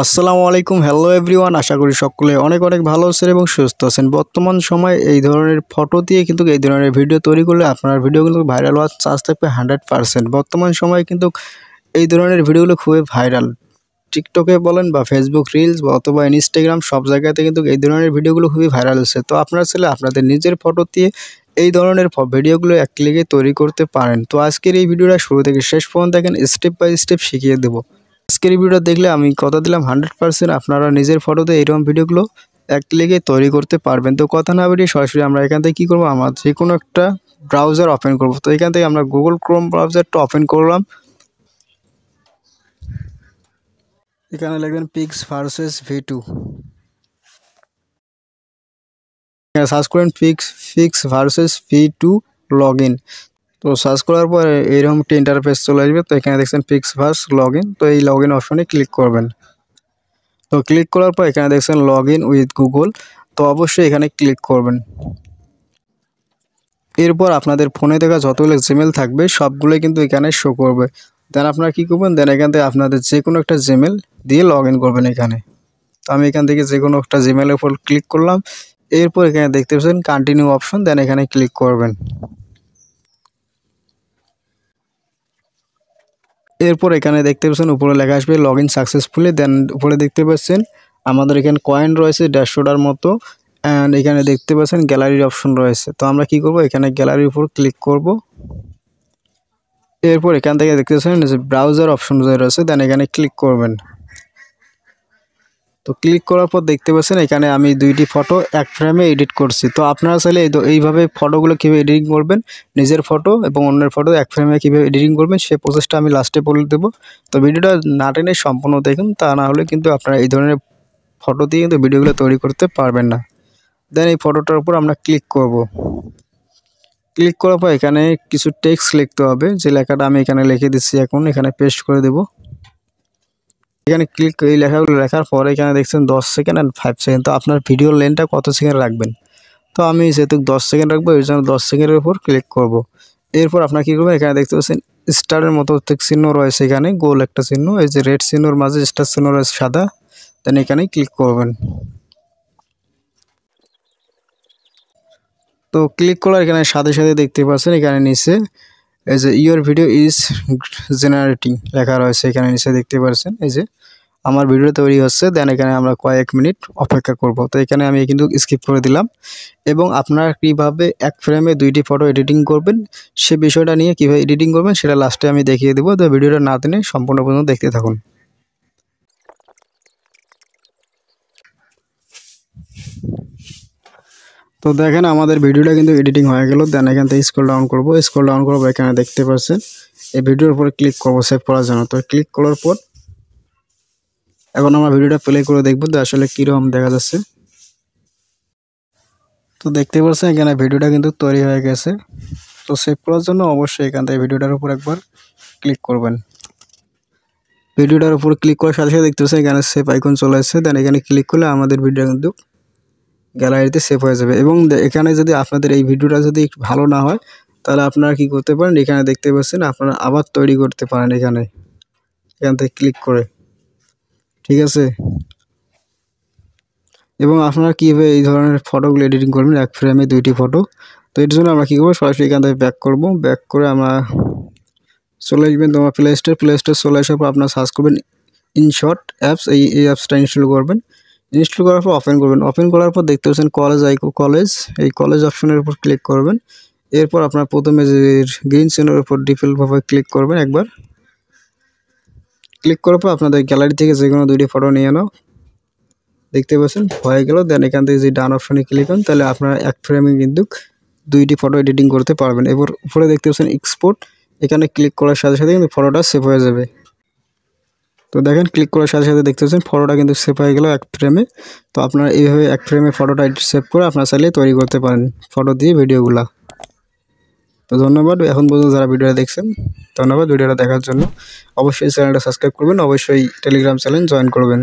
আসসালামু আলাইকুম hello everyone আশা করি সকলে অনেক অনেক ভালো আছেন এবং সুস্থ আছেন বর্তমান সময় এই ধরনের ফটো দিয়ে কিন্তু এই ধরনের ভিডিও তৈরি করলে আপনার ভিডিও কিন্তু ভাইরাল হওয়ার চান্স থাকবে হান্ড্রেড পারসেন্ট বর্তমান সময়ে কিন্তু এই ধরনের ভিডিওগুলো খুবই ভাইরাল টিকটকে বলেন বা ফেসবুক রিলস বা অথবা ইনস্টাগ্রাম সব জায়গাতে কিন্তু এই ধরনের ভিডিওগুলো খুবই ভাইরাল হচ্ছে তো আপনার ছেলে আপনাদের নিজের ফটো দিয়ে এই ধরনের ভিডিওগুলো এক ক্লিকে তৈরি করতে পারেন তো আজকের এই ভিডিওটা শুরু থেকে শেষ পর্যন্ত দেখেন স্টেপ বাই স্টেপ শিখিয়ে দেবো আজকের ভিডিও দেখলে আমি কথা দিলাম হান্ড্রেড পারসেন্ট আপনারা নিজের ফটোতে এরকম ভিডিওগুলো এক লেগে তৈরি করতে পারবেন তো কথা না বেরিয়ে সরাসরি আমরা এখান থেকে কী করবো আমার যে কোনো একটা ব্রাউজার ওপেন করব তো এখান থেকে আমরা গুগল ক্রোম ব্রাউজারটা ওপেন করলাম এখানে লিখবেন pics versus V two search করেন pics fix versus V two log in তো সার্চ করার পর এইরকম একটি ইন্টারফেস চলে আসবে তো এখানে দেখছেন ফিক্স ফার্স্ট লগ তো এই লগ ইন অপশনে ক্লিক করবেন তো ক্লিক করার পর এখানে দেখছেন লগ ইন উইথ গুগল তো অবশ্যই এখানে ক্লিক করবেন এরপর আপনাদের ফোনে দেখা যতগুলো জিমেল থাকবে সবগুলোই কিন্তু এখানে শো করবে দেন আপনারা কী করবেন দেন এখান থেকে আপনাদের যে কোনো একটা জিমেল দিয়ে লগ করবেন এখানে তো আমি এখান থেকে যে কোনো একটা জিমেলের উপর ক্লিক করলাম এরপর এখানে দেখতে পাচ্ছেন কন্টিনিউ অপশন দেন এখানে ক্লিক করবেন এরপর এখানে দেখতে পাচ্ছেন উপরে লেখা আসবে লগ ইন সাকসেসফুলি দেন উপরে দেখতে পাচ্ছেন আমাদের এখানে কয়েন রয়েছে দেড়শোটার মতো অ্যান্ড এখানে দেখতে পাচ্ছেন গ্যালারির অপশন রয়েছে তো আমরা কি করব এখানে গ্যালারির উপর ক্লিক করব এরপর এখান থেকে দেখতে পাচ্ছেন ব্রাউজার অপশন রয়েছে দেন এখানে ক্লিক করবেন তো ক্লিক করার পর দেখতে পাচ্ছেন এখানে আমি দুইটি ফটো এক ফ্রেমে এডিট করছি তো আপনারা চাইলে এইভাবে ফটোগুলো কীভাবে এডিটিং করবেন নিজের ফটো এবং অন্যের ফটো এক ফ্রেমে কীভাবে এডিটিং করবেন সে প্রসেসটা আমি লাস্টে বলে দেবো তো ভিডিওটা না টেনে সম্পূর্ণ দেখুন তা না হলে কিন্তু আপনারা এই ধরনের ফটো দিয়ে কিন্তু ভিডিওগুলো তৈরি করতে পারবেন না দেন এই ফটোটার উপর আমরা ক্লিক করব। ক্লিক করার পর এখানে কিছু টেক্সট লিখতে হবে যে লেখাটা আমি এখানে লিখে দিচ্ছি এখন এখানে পেস্ট করে দেবো এখানে ক্লিক এই লেখাগুলো লেখার পর এখানে দেখছেন দশ সেকেন্ড অ্যান্ড ফাইভ সেকেন্ড তো আপনার ভিডিও লেনটা কত সেকেন্ড রাখবেন তো আমি যেহেতু দশ সেকেন্ড রাখবো এর জন্য দশ সেকেন্ডের উপর ক্লিক করব। এরপর আপনার কী করবেন এখানে দেখতে পাচ্ছেন স্টারের মতো চিহ্ন রয়েছে এখানে গোল একটা চিহ্ন এই যে রেড চিহ্নর মাঝে স্টার চিহ্ন রয়েছে সাদা দেন এখানে ক্লিক করবেন তো ক্লিক করার এখানে সাথে সাথে দেখতে পাচ্ছেন এখানে নিচে এই যে ইওর ভিডিও ইজ জেনারেটিং লেখা রয়েছে এখানে নিচে দেখতে পারছেন এই যে আমার ভিডিও তৈরি হচ্ছে দেন এখানে আমরা কয়েক মিনিট অপেক্ষা করব তো এখানে আমি কিন্তু স্কিপ করে দিলাম এবং আপনারা কীভাবে এক ফ্রেমে দুইটি ফটো এডিটিং করবেন সে বিষয়টা নিয়ে কীভাবে এডিটিং করবেন সেটা লাস্টে আমি দেখিয়ে দেবো তো ভিডিওটা না দিনে সম্পূর্ণ পর্যন্ত দেখতে থাকুন তো দেখেন আমাদের ভিডিওটা কিন্তু এডিটিং হয়ে গেল দেন এখান থেকে স্কুল ডাউন করবো স্কুল ডাউন করবো এখানে দেখতে পাচ্ছেন এই ভিডিওর উপরে ক্লিক করবো সেভ করার জন্য তো ক্লিক করার পর এখন আমরা ভিডিওটা প্লে করে দেখবো তো আসলে কীরকম দেখা যাচ্ছে তো দেখতে পাচ্ছেন এখানে ভিডিওটা কিন্তু তৈরি হয়ে গেছে তো সেভ করার জন্য অবশ্যই এখান থেকে ভিডিওটার উপর একবার ক্লিক করবেন ভিডিওটার উপর ক্লিক করার সাথে সাথে দেখতে পাচ্ছেন এখানে সেভ আইকন চলে আসছে দেন এখানে ক্লিক করলে আমাদের ভিডিও কিন্তু গ্যালারিতে সেভ হয়ে যাবে এবং এখানে যদি আপনাদের এই ভিডিওটা যদি ভালো না হয় তাহলে আপনারা কি করতে পারেন এখানে দেখতে পাচ্ছেন আপনারা আবার তৈরি করতে পারেন এখানে এখান থেকে ক্লিক করে ঠিক আছে এবং আপনারা কীভাবে এই ধরনের ফটোগুলো এডিটিং করবেন এক ফ্রেমে দুইটি ফটো তো এর জন্য আমরা কী করবো সরাসরি এখান থেকে ব্যাক করবো ব্যাক করে আমরা চলে আসবেন তোমার প্লে স্টোর প্লে স্টোর চলে আসার পর আপনারা সার্চ করবেন ইনশর্ট অ্যাপস এই এই অ্যাপসটা ইনস্টল করবেন ইনস্টল করার পর ওপেন করবেন ওপেন করার পর দেখতে পাচ্ছেন কলেজ আইকো কলেজ এই কলেজ অপশনের উপর ক্লিক করবেন এরপর আপনার প্রথমে যে গ্রিন চিহ্নের উপর ডিফল্টভাবে ক্লিক করবেন একবার ক্লিক করার পর আপনাদের গ্যালারি থেকে যে কোনো দুইটি ফটো নিয়ে নাও দেখতে পাচ্ছেন হয়ে গেল দেন এখান থেকে যে ডান অপশনে ক্লিক করেন তাহলে আপনার এক ফ্রেমে কিন্তু দুইটি ফটো এডিটিং করতে পারবেন এরপর উপরে দেখতে পাচ্ছেন এক্সপোর্ট এখানে ক্লিক করার সাথে সাথে কিন্তু ফটোটা সেভ হয়ে যাবে তো দেখেন ক্লিক করার সাথে সাথে দেখতে পাচ্ছেন ফটোটা কিন্তু সেভ হয়ে গেল এক ফ্রেমে তো আপনারা এইভাবে এক ফ্রেমে ফটোটা সেভ করে আপনারা চাইলে তৈরি করতে পারেন ফটো দিয়ে ভিডিওগুলা তো ধন্যবাদ এখন পর্যন্ত যারা ভিডিওটা দেখছেন ধন্যবাদ ভিডিওটা দেখার জন্য অবশ্যই চ্যানেলটা সাবস্ক্রাইব করবেন অবশ্যই টেলিগ্রাম চ্যানেল জয়েন করবেন